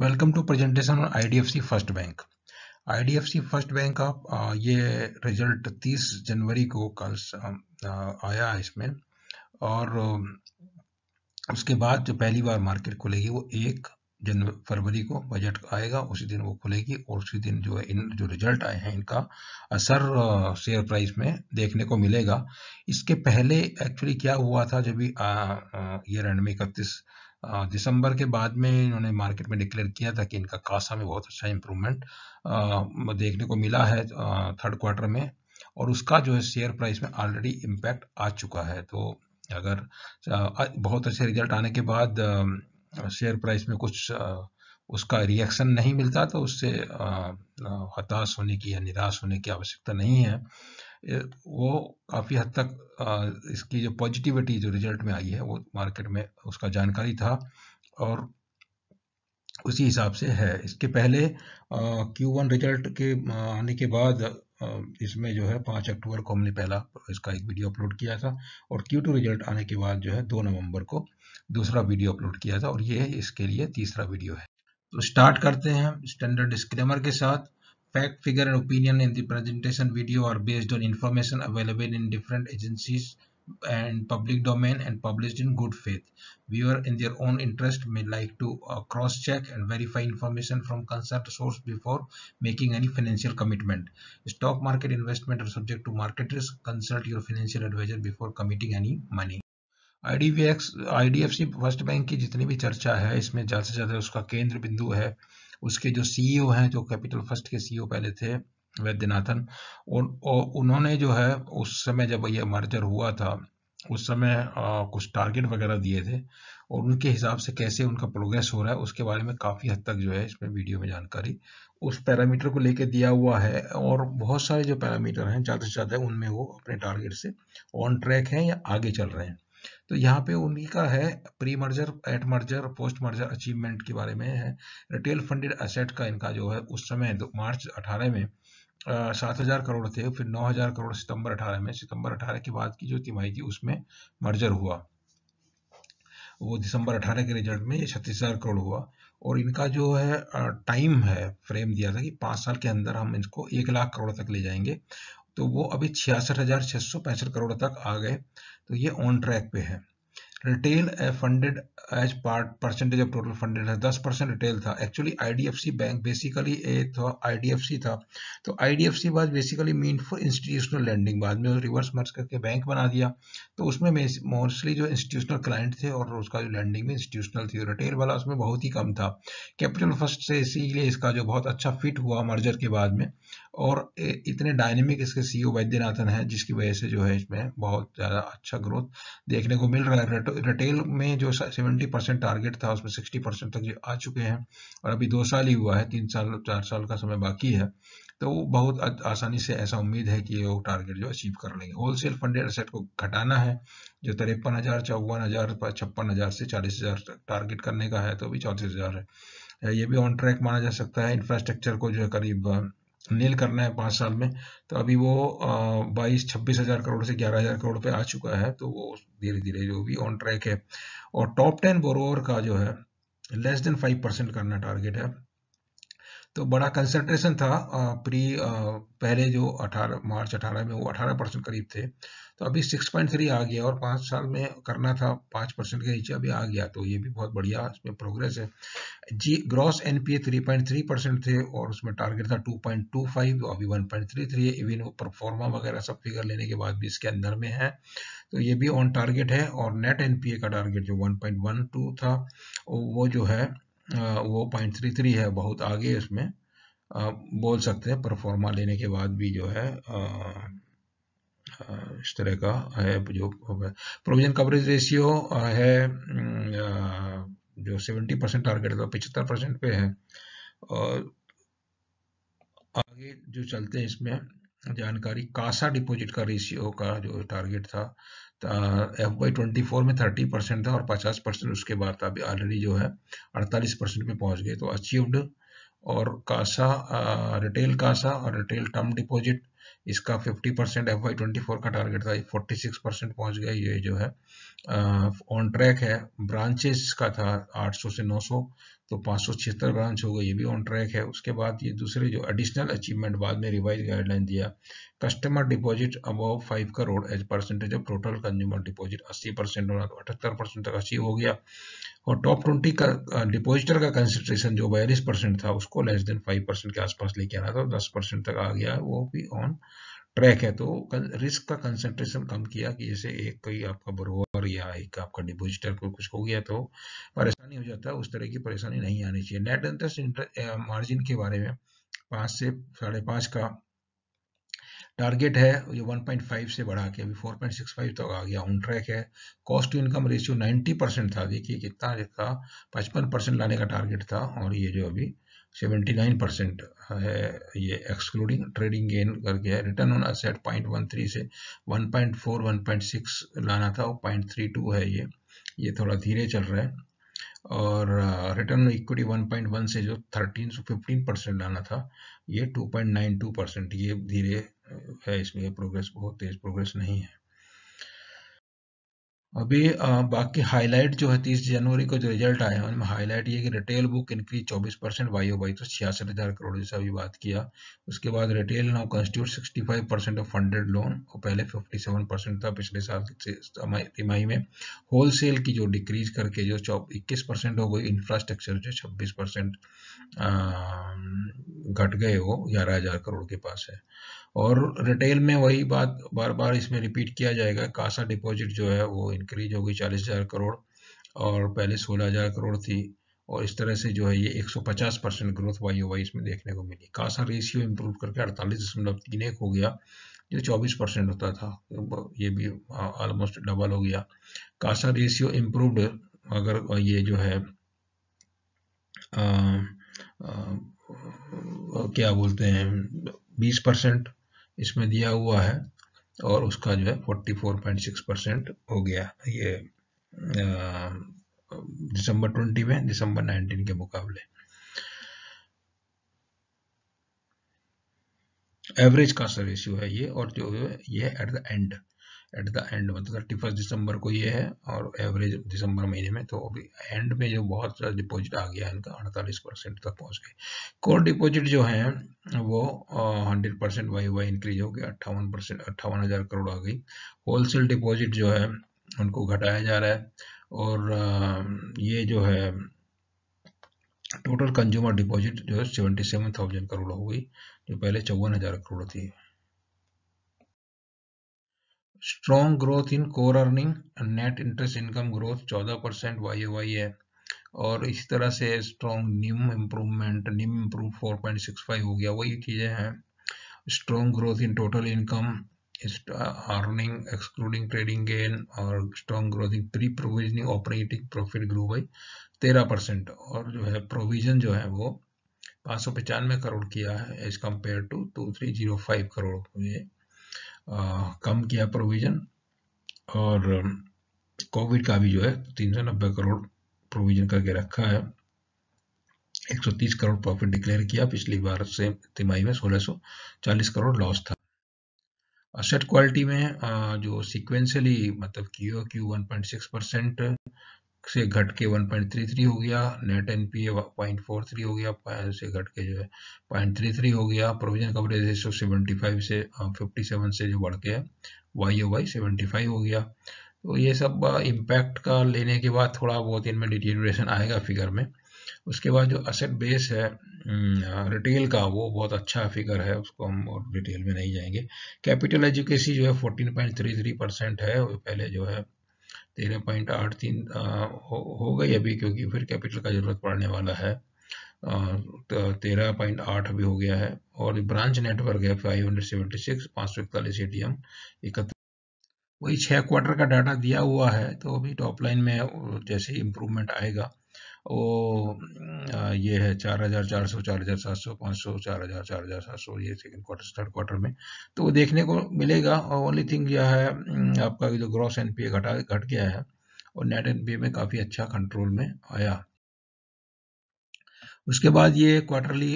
Welcome to presentation on IDFC first bank IDFC first bank का ये result 30 जनवरी को कल आया है इसमें और उसके बाद जो पहली बार मार्केट खुलेगी वो एक जनवरी फरवरी को बजट आएगा उसी दिन वो खुलेगी और उसी दिन जो है इन जो रिजल्ट आए हैं इनका असर शेयर प्राइस में देखने को मिलेगा इसके पहले एक्चुअली क्या हुआ था जब भी ये रण में इकतीस दिसंबर के बाद में इन्होंने मार्केट में डिक्लेयर किया था कि इनका कासा में बहुत अच्छा इम्प्रूवमेंट देखने को मिला है थर्ड क्वार्टर में और उसका जो है शेयर प्राइस में ऑलरेडी इम्पैक्ट आ चुका है तो अगर बहुत अच्छे रिजल्ट आने के बाद शेयर प्राइस में कुछ उसका रिएक्शन नहीं मिलता तो उससे हताश होने की या निराश होने की आवश्यकता नहीं है वो काफ़ी हद तक इसकी जो पॉजिटिविटी जो रिजल्ट में आई है वो मार्केट में उसका जानकारी था और उसी हिसाब से है इसके पहले क्यू वन रिजल्ट के आने के बाद इसमें जो है पाँच अक्टूबर को हमने पहला इसका एक वीडियो अपलोड किया था और क्यू टू रिजल्ट आने के बाद जो है दो नवंबर को दूसरा वीडियो अपलोड किया था और ये इसके लिए तीसरा वीडियो है तो स्टार्ट करते हैं स्टैंडर्ड स्क्रेमर के साथ Fact, figure and opinion in the presentation video are based on information available in different agencies and public domain and published in good faith. Viewer in their own interest may like to uh, cross-check and verify information from concerned source before making any financial commitment. Stock market investment are subject to market risk. Consult your financial advisor before committing any money. IDFC D F C first bank की जितनी भी चर्चा है इसमें ज़्यादा से ज़्यादा उसका केंद्र बिंदु है उसके जो सीईओ e हैं जो कैपिटल फर्स्ट के सीईओ e पहले थे वैद्यनाथन उन उन्होंने जो है उस समय जब ये मर्जर हुआ था उस समय आ, कुछ टारगेट वगैरह दिए थे और उनके हिसाब से कैसे उनका प्रोग्रेस हो रहा है उसके बारे में काफ़ी हद तक जो है इसमें वीडियो में जानकारी उस पैरामीटर को लेके दिया हुआ है और बहुत सारे जो पैरामीटर हैं ज़्यादा से ज़्यादा उनमें वो अपने टारगेट से ऑन ट्रैक हैं या आगे चल रहे हैं तो यहाँ पे उन्हीं का है pre merger at merger post merger achievement के बारे में है रिटेल फंडेड असेट का इनका जो है उस समय मार्च अठारह में सात हजार करोड़ थे फिर नौ हजार करोड़ सितंबर अठारह में सितंबर अठारह के बाद की जो तिमाही थी उसमें मर्जर हुआ वो दिसंबर अठारह के रिजल्ट में छत्तीस हजार करोड़ हुआ और इनका जो है टाइम है फ्रेम दिया था कि पांच साल के अंदर हम इसको एक लाख करोड़ तक ले जाएंगे तो वो अभी छियासठ हजार छह सौ पैंसठ करोड़ तक आ गए तो ये ऑन ट्रैक पे है retail funded as part percentage of total funded है दस परसेंट रिटेल था actually IDFC bank basically a था आईडीएफसी था तो IDFC was basically mean for institutional lending बाद में रिवर्स मर्ज करके बैंक बना दिया तो उसमें मोस्टली जो इंस्टीट्यूशनल क्लाइंट थे और उसका जो लैंडिंग भी इंस्टीट्यूशनल थी रिटेल वाला उसमें बहुत ही कम था कैपिटल फर्स्ट से इसीलिए इसका जो बहुत अच्छा फिट हुआ मर्जर के बाद में और इतने डायनेमिक इसके सी e वैद्यनाथन है जिसकी वजह से जो है इसमें बहुत ज़्यादा अच्छा ग्रोथ देखने को मिल रहा है रिटेल में जो सेवेंटी परसेंट टारगेट था उसमें सिक्सटी परसेंट तक आ चुके हैं और अभी दो साल ही हुआ है तीन साल चार साल का समय बाकी है तो वो बहुत आसानी से ऐसा उम्मीद है कि वो टारगेट जो अचीव कर लेंगे होलसेल फंडेड असेट को घटाना है जो तिरपन हज़ार चौवन हज़ार छप्पन हज़ार से चालीस हज़ार टारगेट करने का है तो अभी चौंतीस हज़ार है ये भी ऑन ट्रैक माना जा सकता है इंफ्रास्ट्रक्चर को जो है करीब नील करना है पाँच साल में तो अभी वो बाईस छब्बीस हज़ार करोड़ से ग्यारह हज़ार करोड़ पे आ चुका है तो वो धीरे धीरे जो भी ऑन ट्रैक है और टॉप टेन बोरोवर का जो है लेस देन फाइव परसेंट करना टारगेट है तो बड़ा कंसंट्रेशन था प्री पहले जो 18 मार्च 18 में वो 18 परसेंट करीब थे तो अभी सिक्स पॉइंट थ्री आ गया और पाँच साल में करना था पाँच परसेंट के नीचे अभी आ गया तो ये भी बहुत बढ़िया इसमें प्रोग्रेस है जी gross NPA three point three percent थे और उसमें टारगेट था टू पॉइंट टू फाइव अभी वन पॉइंट थ्री थ्री है इवन वो परफॉर्मा वगैरह सब फिगर लेने के बाद भी इसके अंदर में है तो ये भी ऑन टारगेट है और नेट ए का टारगेट जो वन पॉइंट वन टू था वो जो है वो पॉइंट थ्री थ्री है बहुत आगे इसमें बोल सकते हैं परफॉर्मा लेने के बाद भी जो है इस तरह का है जो प्रोविजन कवरेज रेशियो है जो सेवेंटी परसेंट टारगेट था पिछहत्तर परसेंट पे है और आगे जो चलते हैं इसमें जानकारी कासा डिपॉजिट का रेशियो का जो टारगेट था एफ बाई ट्वेंटी फोर में थर्टी परसेंट था और पचास परसेंट उसके बाद था अभी ऑलरेडी जो है अड़तालीस परसेंट पे पहुंच गए तो अचीव्ड और कासा रिटेल कासा और रिटेल टर्म डिपॉजिट इसका 50 percent F Y twenty four का टारगेट था फोर्टी सिक्स परसेंट पहुंच गया ये जो है ऑन ट्रैक है ब्रांचेस का था 800 से 900 तो पाँच ब्रांच हो गई ये भी ऑन ट्रैक है उसके बाद ये दूसरे जो एडिशनल अचीवमेंट बाद में रिवाइज गाइडलाइन दिया customer deposit above five crore as percentage of total consumer deposit 80 percent होना तो अठहत्तर परसेंट तक अचीव हो गया और टॉप ट्वेंटी का डिपॉजिटर का कंसिड्रेशन जो बयालीस परसेंट था उसको लेस देन फाइव परसेंट के आसपास लेके आना था दस परसेंट तक आ गया वो भी ऑन ट्रैक है तो रिस्क का कंसेंट्रेशन कम किया कि जैसे एक कोई आपका बरोबर और या एक आपका डिपोजिटर को कुछ हो गया तो परेशानी हो जाता है उस तरह की परेशानी नहीं आनी चाहिए नेट इंटरेस्ट मार्जिन के बारे में पाँच से साढ़े पाँच का टारगेट है ये 1.5 से बढ़ा के अभी 4.65 तक आ गया ऑन ट्रैक है cost to income ratio 90 percent था देखिए कितना इसका 55 परसेंट लाने का टारगेट था और ये जो अभी सेवेंटी नाइन परसेंट है ये एक्सक्लूडिंग ट्रेडिंग गेन करके है return on asset point one three से one point four one point six लाना था पॉइंट थ्री टू है ये ये थोड़ा धीरे चल रहा है और return equity one point one से जो थर्टीन सौ फिफ्टीन परसेंट लाना था ये two point nine two percent ये धीरे है इसमें प्रोग्रेस बहुत तेज प्रोग्रेस नहीं है अभी आ, बाकी हाईलाइट जो है तीस जनवरी को जो रिजल्ट आया उनमें हाईलाइट ये कि रिटेल बुक इंक्रीज चौबीस परसेंट वाई ओ वाई तो छियासठ हज़ार करोड़ जैसे अभी बात किया उसके बाद retail now constitute sixty five percent of funded loan और पहले फिफ्टी सेवन परसेंट था पिछले साल तिमाही में होल सेल की जो डिक्रीज करके जो इक्कीस परसेंट हो गई इंफ्रास्ट्रक्चर जो छब्बीस परसेंट घट गए वो ग्यारह हज़ार करोड़ के पास है और रिटेल में वही बात बार बार इसमें रिपीट किया जाएगा कासा डिपॉजिट जो है वो इंक्रीज होगी चालीस हज़ार करोड़ और पहले सोलह हज़ार करोड़ थी और इस तरह से जो है ये 150 percent growth Y O Y इसमें देखने को मिली कासा रेशियो इम्प्रूव करके अड़तालीस दशमलव तीन एक हो गया जो 24 परसेंट होता था ये भी ऑलमोस्ट डबल हो गया कासा रेशियो इम्प्रूवड अगर ये जो है आ, आ, क्या बोलते हैं 20 परसेंट इसमें दिया हुआ है और उसका जो है 44.6 परसेंट हो गया ये दिसंबर 20 में दिसंबर 19 के मुकाबले एवरेज का सर्विस है ये और जो ये at the end at the end मतलब थर्टी फर्स्ट दिसंबर को ये है और एवरेज दिसंबर महीने में तो अभी एंड में जो बहुत सारा डिपॉजिट आ गया है इनका अड़तालीस परसेंट तक पहुंच गए कोर डिपॉजिट जो है वो hundred percent Y Y increase हो गया अट्ठावन परसेंट अट्ठावन हज़ार करोड़ आ गई होलसेल डिपॉजिट जो है उनको घटाया जा रहा है और ये जो है टोटल कंज्यूमर डिपॉजिट जो है सेवेंटी सेवन थाउजेंड करोड़ हो गई जो पहले चौवन हज़ार करोड़ थी strong growth in core earning net interest income growth 14 percent Y Y है और इसी तरह से स्ट्रॉन्ग निम इम्प्रूवमेंट निम इम्प्रूव 4.65 हो गया वही चीज़ें हैं strong growth in total income earning excluding trading gain और strong growth in pre provisioning operating profit grow by तेरह परसेंट और जो है प्रोविजन जो है वो पाँच सौ पचानवे करोड़ किया है as compare to two three zero five crore ये कम किया प्रोविजन और कोविड का भी जो है तीन सौ नब्बे करोड़ प्रोविजन करके रखा है 130 करोड़ प्रॉफिट डिक्लेयर किया पिछली बार से तिमाही में 1640 करोड़ लॉस था असेट क्वालिटी में जो सिक्वेंशली मतलब क्यू क्यू 1.6 परसेंट से घट के 1.33 हो गया नेट एनपीए 0.43 हो गया से घट के जो है 0.33 हो गया प्रोविजन कवरेज रेशियो 75 से 57 हाँ, से जो बढ़ के है वाई ओ वाई सेवेंटी हो गया तो ये सब इम्पैक्ट का लेने के बाद थोड़ा बहुत इनमें डिटेलेशन आएगा फिगर में उसके बाद जो असेट बेस है रिटेल हम्म, का वो बहुत अच्छा फिगर है उसको हम और डिटेल में नहीं जाएंगे कैपिटल एजुकेसी जो है 14.33 परसेंट है पहले जो है तेरह पॉइंट आठ तीन हो गई अभी क्योंकि फिर कैपिटल का जरूरत पड़ने वाला है तेरह पॉइंट आठ अभी हो गया है और ब्रांच नेटवर्क है फाइव हंड्रेड सेवेंटी सिक्स पाँच सौ इकतालीस ए टी एम इकहत्तर वही छः क्वार्टर का डाटा दिया हुआ है तो अभी टॉप लाइन में जैसे इम्प्रूवमेंट आएगा वो ये है चार हजार चार सौ चार हजार सात सौ पाँच सौ चार हजार चार हजार सात सौ ये सेकेंड क्वार्टर थर्ड क्वार्टर में तो वो देखने को मिलेगा और ओनली थिंग यह है आपका जो ग्रॉस एन ए घटा घट गया है और नेट एन ए में काफ़ी अच्छा कंट्रोल में आया उसके बाद ये क्वार्टरली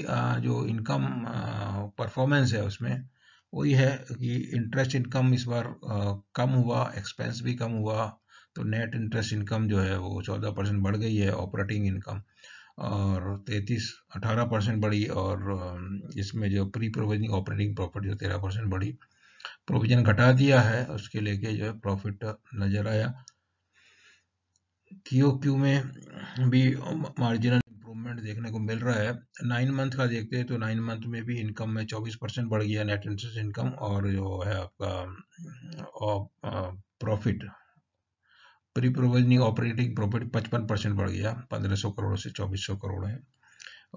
जो इनकम परफॉर्मेंस है उसमें वही है कि इंटरेस्ट इनकम इस बार कम हुआ एक्सपेंस भी कम हुआ तो नेट इंटरेस्ट इनकम जो है वो चौदह परसेंट बढ़ गई है ऑपरेटिंग इनकम और तैतीस अठारह परसेंट बढ़ी और इसमें जो प्री प्रोविजनिंग ऑपरेटिंग प्रॉफिट जो तेरह परसेंट बढ़ी प्रोविजन घटा दिया है उसके लेके जो है प्रॉफिट नज़र आया क्यू क्यू में भी मार्जिनल इंप्रूवमेंट देखने को मिल रहा है नाइन मंथ का देखते हैं तो नाइन मंथ में भी इनकम में चौबीस परसेंट बढ़ गया नेट इंटरेस्ट इनकम और जो है आपका profit pre provisioning operating profit पचपन परसेंट बढ़ गया पंद्रह सौ करोड़ से चौबीस सौ करोड़ है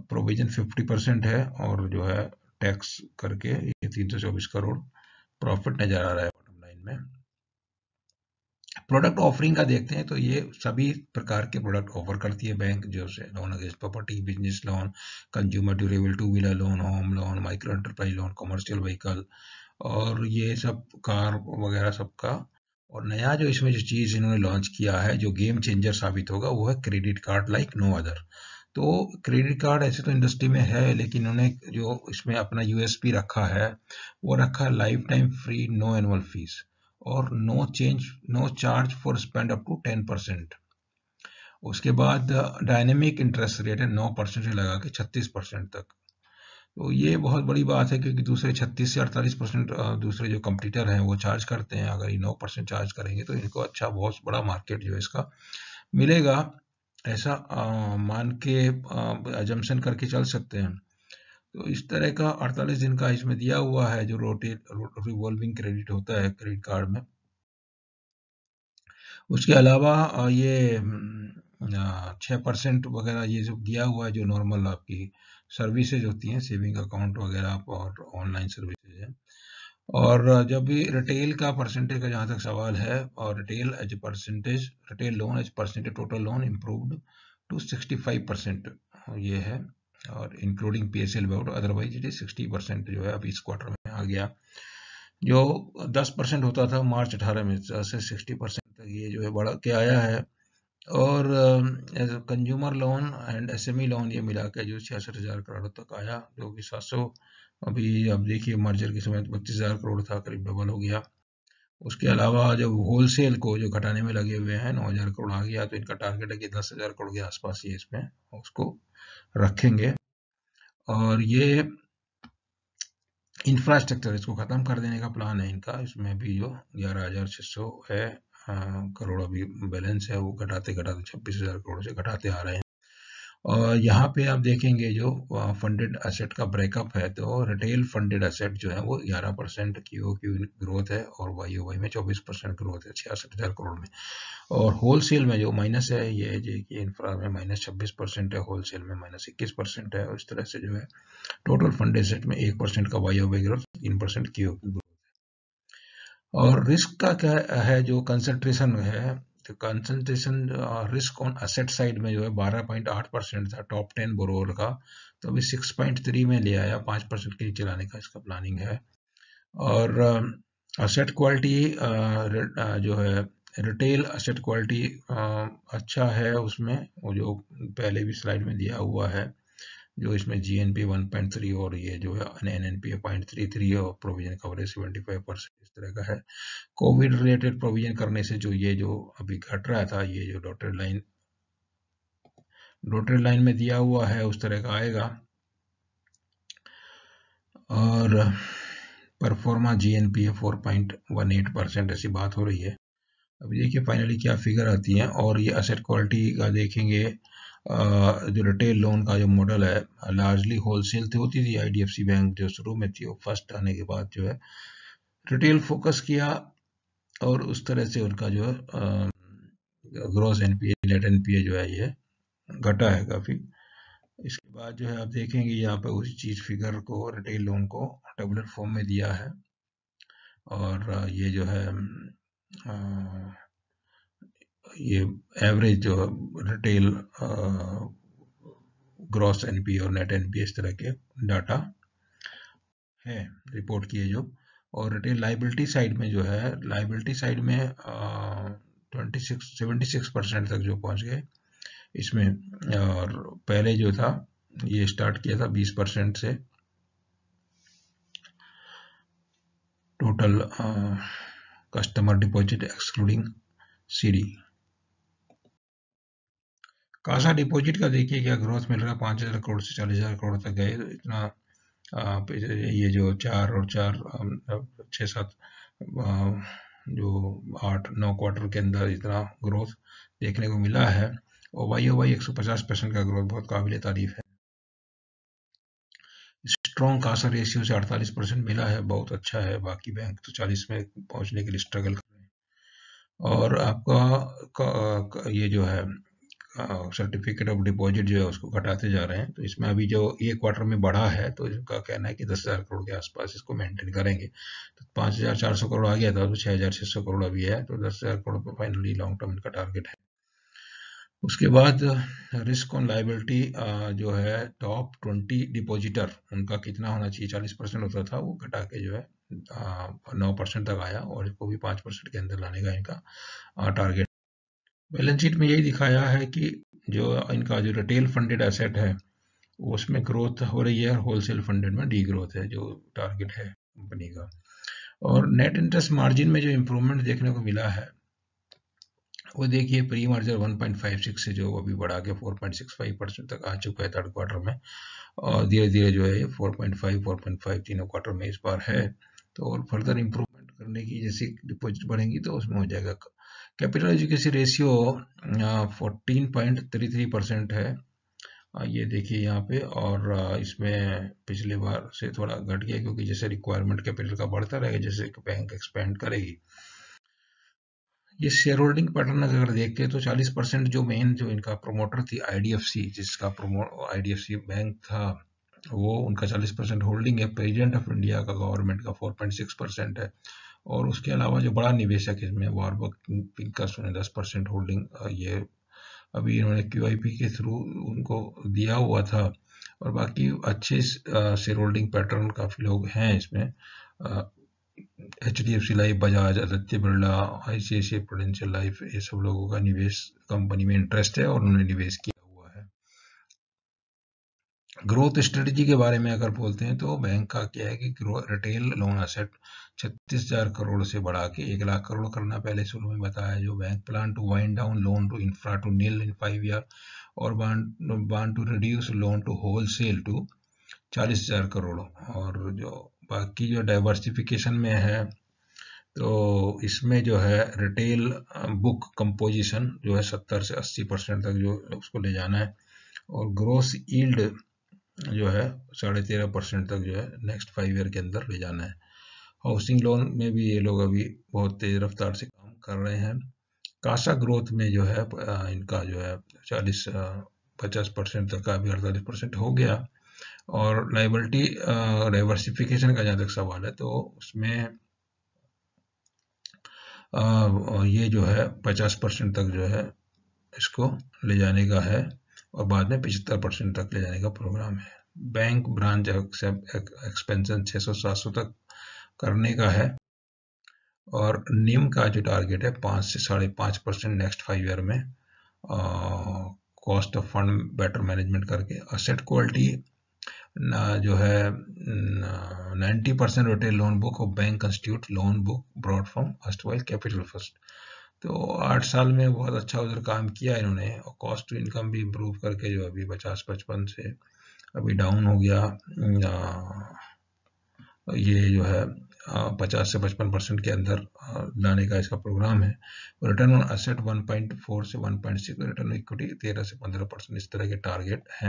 प्रोविजन फिफ्टी परसेंट है और जो है टैक्स करके ये तीन सौ चौबीस करोड़ प्रॉफिट नजर आ रहा है बॉटम लाइन में प्रोडक्ट ऑफरिंग का देखते हैं तो ये सभी प्रकार के प्रोडक्ट ऑफर करती है बैंक जो से loan against property business loan consumer durable two wheeler loan home loan micro enterprise loan commercial vehicle और ये सब कार वगैरह सबका और नया जो इसमें जो चीज़ इन्होंने लॉन्च किया है जो गेम चेंजर साबित होगा वो है credit card like no other तो क्रेडिट कार्ड ऐसे तो इंडस्ट्री में है लेकिन उन्होंने जो इसमें अपना यू रखा है वो रखा है life time free no annual fee और no change no charge for spend up to ten percent उसके बाद डायनेमिक इंटरेस्ट रेट है नौ परसेंट से लगा के छत्तीस परसेंट तक तो ये बहुत बड़ी बात है क्योंकि दूसरे 36 से 48 परसेंट दूसरे जो कंप्यूटर हैं वो चार्ज करते हैं अगर ये नौ परसेंट चार्ज करेंगे तो इनको अच्छा बहुत बड़ा मार्केट जो है इसका मिलेगा ऐसा आ, मान के एजम्पन करके चल सकते हैं तो इस तरह का 48 दिन का इसमें दिया हुआ है जो रोटे रिवॉल्विंग क्रेडिट होता है क्रेडिट कार्ड में उसके अलावा ये हम्म, छः परसेंट वगैरह ये सब दिया हुआ है जो नॉर्मल आपकी सर्विसेज होती हैं सेविंग अकाउंट वगैरह और ऑनलाइन सर्विसेज हैं और जब भी रिटेल का परसेंटेज का जहाँ तक सवाल है और retail as percentage retail loan as percentage total loan improved to sixty five percent ये है और including P S L otherwise it is sixty percent जो है अब इस क्वार्टर में आ गया जो दस परसेंट होता था मार्च अठारह में से सिक्सटी परसेंट तक ये जो है बढ़ के आया है और consumer loan and SME loan ये मिला के जो छियासठ हज़ार करोड़ तक आया जो कि सात सौ अभी आप देखिए मर्जर के समय बत्तीस हज़ार करोड़ था करीब डबल हो गया उसके अलावा जब होलसेल को जो घटाने में लगे हुए हैं नौ हज़ार करोड़ आ गया तो इनका टारगेट है कि दस हज़ार करोड़ के आसपास ये इसमें उसको रखेंगे और ये इंफ्रास्ट्रक्चर इसको ख़त्म कर देने का प्लान है इनका इसमें भी जो ग्यारह हज़ार सौ है हाँ, करोड़ अभी बैलेंस है वो घटाते घटाते छब्बीस हजार करोड़ से घटाते आ रहे हैं और यहाँ पे आप देखेंगे जो फंडेड असेट का ब्रेकअप है तो रिटेल फंडेड असेट जो है वो 11 परसेंट की ओ की ग्रोथ है और वाई ओ वाई में 24 परसेंट ग्रोथ है छियासठ हज़ार करोड़ में और होलसेल में जो माइनस है ये जो कि इंफ्रा में माइनस छब्बीस परसेंट है होलसेल में माइनस इक्कीस परसेंट है और इस तरह से जो है टोटल फंड असेट में एक परसेंट का वाई ओ वाई ग्रोथ तीन परसेंट की ओ की ग्रोथ और रिस्क का क्या है जो कंसंट्रेशन है तो concentration risk on asset side में जो है 12.8 परसेंट था टॉप टेन बोरोवर का तो अभी 6.3 में ले आया 5 परसेंट के नीचे लाने का इसका प्लानिंग है और asset um, quality uh, uh, जो है रिटेल असेट क्वालिटी अच्छा है उसमें वो जो पहले भी स्लाइड में दिया हुआ है जो इसमें G N P one point three और ये जो है N N P point three three और provision coverage seventy five percent इस तरह का है कोविड रिलेटेड प्रोविजन करने से जो ये जो अभी घट रहा था ये जो डॉटेड लाइन डॉटेड लाइन में दिया हुआ है उस तरह का आएगा और परफॉर्मा जी एन पी है four point one eight percent ऐसी बात हो रही है अब देखिए फाइनली क्या फिगर आती है और ये असेट क्वालिटी का देखेंगे जो रिटेल लोन का जो मॉडल है लार्जली होलसेल थी होती थी आईडीएफसी बैंक जो शुरू में थी वो फर्स्ट आने के बाद जो है रिटेल फोकस किया और उस तरह से उनका जो ग्रॉस एनपीए नेट एनपीए जो है ये घटा है काफ़ी इसके बाद जो है आप देखेंगे यहाँ पे उसी चीज़ फिगर को रिटेल लोन को टेबलेट फॉर्म में दिया है और ये जो है आ, ये एवरेज जो रिटेल ग्रॉस एनपी और नेट एनपी इस तरह के डाटा है रिपोर्ट किए जो और रिटेल लाइबिलिटी साइड में जो है लाइबिलिटी साइड में twenty six seventy six percent तक जो पहुंच गए इसमें और पहले जो था ये स्टार्ट किया था बीस परसेंट से total customer deposit excluding CD CASA deposit का देखिए क्या ग्रोथ मिल रहा है पाँच हज़ार करोड़ से चालीस हज़ार करोड़ तक गए इतना ये जो चार और चार छः सात जो आठ नौ क्वार्टर के अंदर इतना ग्रोथ देखने को मिला है और वाई ओ वाई एक परसेंट का ग्रोथ बहुत काबिल तारीफ है स्ट्रॉन्ग कासा रेशियो से 48 परसेंट मिला है बहुत अच्छा है बाकी बैंक तो 40 में पहुंचने के लिए स्ट्रगल कर रहे हैं और आपका का, का, ये जो है सर्टिफिकेट ऑफ डिपॉजिट जो है उसको घटाते जा रहे हैं तो इसमें अभी जो ये क्वार्टर में बढ़ा है तो इसका कहना है कि दस हज़ार करोड़ के आसपास इसको मेंटेन करेंगे तो पांच हज़ार चार सौ करोड़ आ गया था तो छह हज़ार छह सौ करोड़ अभी है तो दस हज़ार करोड़ पर फाइनली लॉन्ग टर्म इनका टारगेट है उसके बाद रिस्क ऑन लाइबिलिटी जो है टॉप ट्वेंटी डिपोजिटर उनका कितना होना चाहिए चालीस परसेंट होता था वो घटा के जो है नौ परसेंट तक आया और इसको भी पांच परसेंट के अंदर लाने का इनका टारगेट बैलेंस शीट में यही दिखाया है कि जो इनका जो रिटेल फंडेड एसेट है उसमें ग्रोथ हो रही है और होलसेल फंडेड में डी ग्रोथ है जो टारगेट है कंपनी का और नेट इंटरेस्ट मार्जिन में जो इम्प्रूवमेंट देखने को मिला है वो देखिए प्री मार्जर 1.56 से जो अभी बढ़ा के 4.65 परसेंट तक आ चुका है थर्ड क्वार्टर में और धीरे धीरे जो है 4.5 4.5 तीनों क्वार्टर में इस बार है तो और फर्दर इम्प्रूवमेंट करने की जैसे डिपोजिट बढ़ेंगी तो उसमें हो जाएगा कैपिटल एजुकेसी रेशियो 14.33 परसेंट है ये देखिए यहाँ पे और इसमें पिछले बार से थोड़ा घट गया क्योंकि जैसे रिक्वायरमेंट कैपिटल का बढ़ता रहेगा जैसे बैंक एक्सपेंड करेगी ये शेयर होल्डिंग पैटर्न अगर देखते हैं तो 40 परसेंट जो मेन जो इनका प्रोमोटर थी आईडीएफसी जिसका प्रोमो आईडीएफसी बैंक था वो उनका 40 परसेंट होल्डिंग है प्रेजिडेंट ऑफ इंडिया का गवर्नमेंट का 4.6 परसेंट है और उसके अलावा जो बड़ा निवेशक इसमें वारबक पिंक का दस परसेंट होल्डिंग ये अभी इन्होंने क्यू के थ्रू उनको दिया हुआ था और बाकी अच्छे शेयर होल्डिंग पैटर्न काफ़ी लोग हैं इसमें H D F C life Bajaj Aditya Birla I C I C prudential life ये सब लोगों का निवेश कंपनी में इंटरेस्ट है और उन्होंने निवेश किया ग्रोथ स्ट्रेटजी के बारे में अगर बोलते हैं तो बैंक का क्या है कि रिटेल लोन असेट छत्तीस हजार करोड़ से बढ़ा के एक लाख करोड़ करना पहले शुरू में बताया जो bank plan to wind down loan to infra to nil in five year और bond to reduce loan to wholesale to चालीस हजार करोड़ और जो बाकी जो डाइवर्सिफिकेशन में है तो इसमें जो है रिटेल बुक कंपोजिशन जो है सत्तर से अस्सी परसेंट तक जो उसको ले जाना है और ग्रोस ईल्ड जो है साढ़े तेरह परसेंट तक जो है नेक्स्ट फाइव ईयर के अंदर ले जाना है हाउसिंग लोन में भी ये लोग अभी बहुत तेज रफ्तार से काम कर रहे हैं कासा ग्रोथ में जो है इनका जो है चालीस पचास परसेंट तक का अभी अड़तालीस परसेंट हो गया और लाइबलिटी डाइवर्सिफिकेशन का जहाँ तक सवाल है तो उसमें आ, ये जो है पचास परसेंट तक जो है इसको ले जाने का है और बाद में पिछहत्तर परसेंट तक ले जाने का प्रोग्राम है बैंक ब्रांच एक्सपेंशन सात सौ तक करने का है और निम का जो टारगेट है पाँच से साढ़े पाँच परसेंट नेक्स्ट फाइव ईयर में cost of fund better management करके असेट क्वालिटी जो है ninety percent retail loan book और bank constitute loan book broad from अस्ट कैपिटल फर्स्ट तो आठ साल में बहुत अच्छा उधर काम किया इन्होंने और कॉस्ट टू इनकम भी इम्प्रूव करके जो अभी पचास पचपन से अभी डाउन हो गया ये जो है पचास से पचपन परसेंट के अंदर लाने का इसका प्रोग्राम है रिटर्न ऑन असेट फोर से सिक्स रिटर्न इक्विटी तेरह से पंद्रह परसेंट इस तरह के टारगेट हैं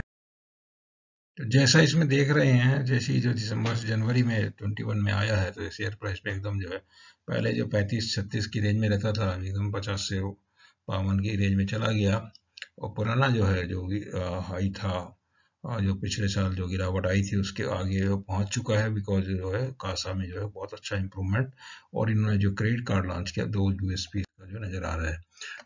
तो जैसा इसमें देख रहे हैं जैसे जो दिसंबर से जनवरी में ट्वेंटी वन में आया है तो शेयर प्राइस पे एकदम जो है पहले जो पैंतीस छत्तीस की रेंज में रहता था एकदम पचास से बावन की रेंज में चला गया और पुराना जो है जो हाई था जो पिछले साल जो गिरावट आई थी उसके आगे पहुंच चुका है बिकॉज जो है कासा में जो है बहुत अच्छा इंप्रूवमेंट और इन्होंने जो क्रेडिट कार्ड लॉन्च किया दो यूएसपी का जो नज़र आ रहा है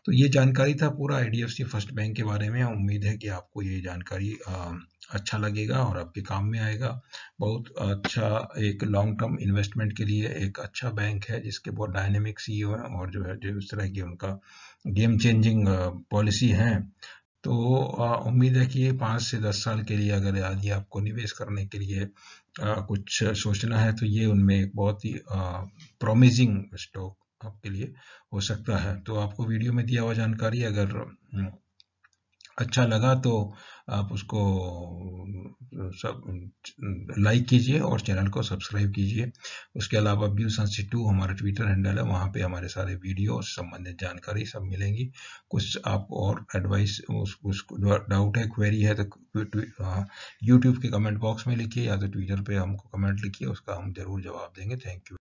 तो ये जानकारी था पूरा आई फर्स्ट बैंक के बारे में उम्मीद है कि आपको ये जानकारी आ, अच्छा लगेगा और आपके काम में आएगा बहुत अच्छा एक लॉन्ग टर्म इन्वेस्टमेंट के लिए एक अच्छा बैंक है जिसके बहुत डायनेमिक सीईओ e हैं और जो है जो इस तरह की उनका गेम चेंजिंग पॉलिसी है तो उम्मीद है कि ये पाँच से दस साल के लिए अगर यदि आपको निवेश करने के लिए कुछ सोचना है तो ये उनमें एक बहुत ही प्रोमिजिंग स्टॉक आपके लिए हो सकता है तो आपको वीडियो में दिया हुआ जानकारी अगर अच्छा लगा तो आप उसको सब लाइक कीजिए और चैनल को सब्सक्राइब कीजिए उसके अलावा व्यू सनसी टू हमारा ट्विटर हैंडल है वहाँ पे हमारे सारे वीडियो संबंधित जानकारी सब मिलेंगी कुछ आपको और एडवाइस उस, उस डाउट है क्वेरी है तो यूट्यूब हाँ, के कमेंट बॉक्स में लिखिए या तो ट्विटर पे हमको कमेंट लिखिए उसका हम जरूर जवाब देंगे थैंक यू